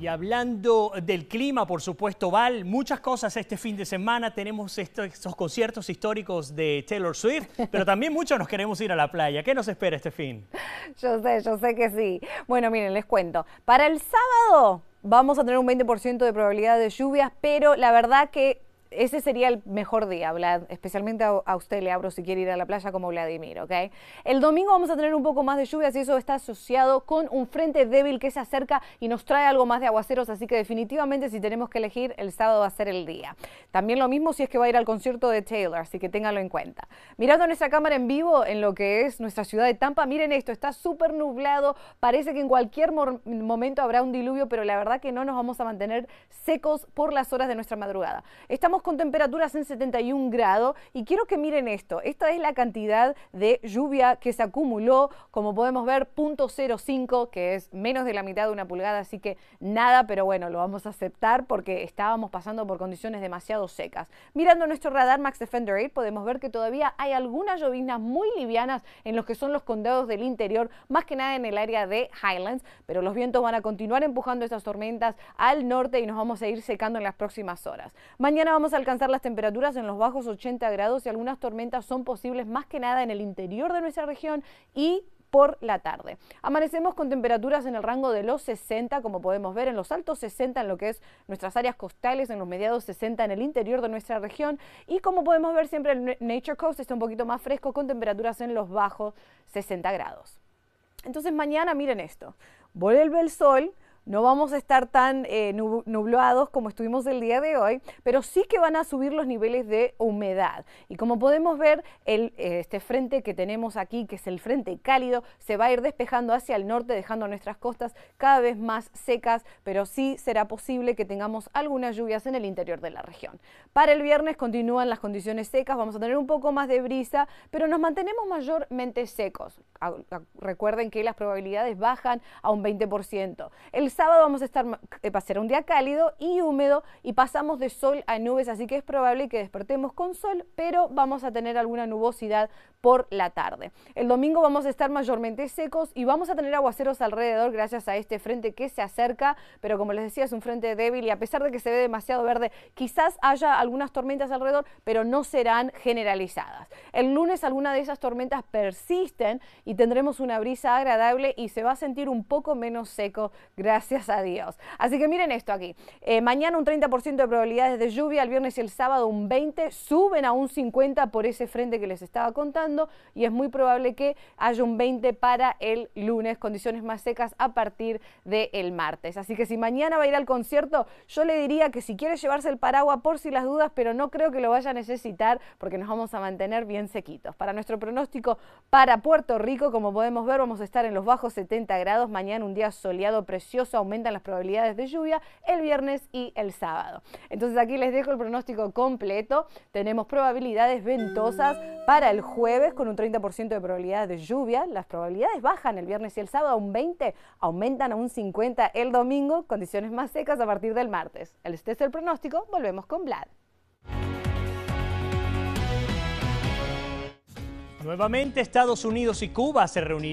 Y hablando del clima, por supuesto, Val, muchas cosas este fin de semana. Tenemos estos, conciertos históricos de Taylor Swift, pero también muchos nos queremos ir a la playa. ¿Qué nos espera este fin? Yo sé, yo sé que sí. Bueno, miren, les cuento. Para el sábado vamos a tener un 20% de probabilidad de lluvias, pero la verdad que ese sería el mejor día, Vlad, especialmente a, usted le abro si quiere ir a la playa como Vladimir, ¿ok? El domingo vamos a tener un poco más de lluvia, y eso está asociado con un frente débil que se acerca y nos trae algo más de aguaceros, así que definitivamente si tenemos que elegir, el sábado va a ser el día. También lo mismo si es que va a ir al concierto de Taylor, así que téngalo en cuenta. Mirando nuestra cámara en vivo en lo que es nuestra ciudad de Tampa, miren esto, está súper nublado, parece que en cualquier momento habrá un diluvio, pero la verdad que no nos vamos a mantener secos por las horas de nuestra madrugada. Estamos con temperaturas en 71 grados y quiero que miren esto. Esta es la cantidad de lluvia que se acumuló. Como podemos ver, 0.05, que es menos de la mitad de una pulgada, así que nada, pero bueno, lo vamos a aceptar porque estábamos pasando por condiciones demasiado secas. Mirando nuestro radar Max Defender 8, podemos ver que todavía hay algunas lloviznas muy livianas en los que son los condados del interior, más que nada en el área de Highlands, pero los vientos van a continuar empujando esas tormentas al norte y nos vamos a ir secando en las próximas horas. Mañana vamos alcanzar las temperaturas en los bajos 80 grados y algunas tormentas son posibles más que nada en el interior de nuestra región y por la tarde. Amanecemos con temperaturas en el rango de los 60, como podemos ver, en los altos 60 en lo que es nuestras áreas costales, en los mediados 60 en el interior de nuestra región y como podemos ver siempre el Nature Coast está un poquito más fresco con temperaturas en los bajos 60 grados. Entonces mañana miren esto, vuelve el sol, no vamos a estar tan eh, nublados como estuvimos el día de hoy, pero sí que van a subir los niveles de humedad. Y como podemos ver, eh, este frente que tenemos aquí, que es el frente cálido, se va a ir despejando hacia el norte, dejando nuestras costas cada vez más secas, pero sí será posible que tengamos algunas lluvias en el interior de la región. Para el viernes continúan las condiciones secas, vamos a tener un poco más de brisa, pero nos mantenemos mayormente secos. recuerden que las probabilidades bajan a un 20%. El sábado vamos a estar, eh, va a ser un día cálido y húmedo y pasamos de sol a nubes, así que es probable que despertemos con sol, pero vamos a tener alguna nubosidad por la tarde. El domingo vamos a estar mayormente secos y vamos a tener aguaceros alrededor gracias a este frente que se acerca, pero como les decía es un frente débil y a pesar de que se ve demasiado verde, quizás haya algunas tormentas alrededor, pero no serán generalizadas. El lunes alguna de esas tormentas persisten y tendremos una brisa agradable y se va a sentir un poco menos seco gracias Gracias a Dios. Así que miren esto aquí. Eh, mañana un 30% de probabilidades de lluvia, el viernes y el sábado un 20%, suben a un 50% por ese frente que les estaba contando y es muy probable que haya un 20% para el lunes, condiciones más secas a partir del martes. Así que si mañana va a ir al concierto, yo le diría que si quiere llevarse el paraguas por si las dudas, pero no creo que lo vaya a necesitar porque nos vamos a mantener bien sequitos. Para nuestro pronóstico para Puerto Rico, como podemos ver, vamos a estar en los bajos 70 grados, mañana un día soleado precioso aumentan las probabilidades de lluvia el viernes y el sábado. Entonces aquí les dejo el pronóstico completo. Tenemos probabilidades ventosas para el jueves con un 30% de probabilidad de lluvia. Las probabilidades bajan el viernes y el sábado a un 20, aumentan a un 50 el domingo, condiciones más secas a partir del martes. Este es el pronóstico, volvemos con Vlad. Nuevamente Estados Unidos y Cuba se reunirán.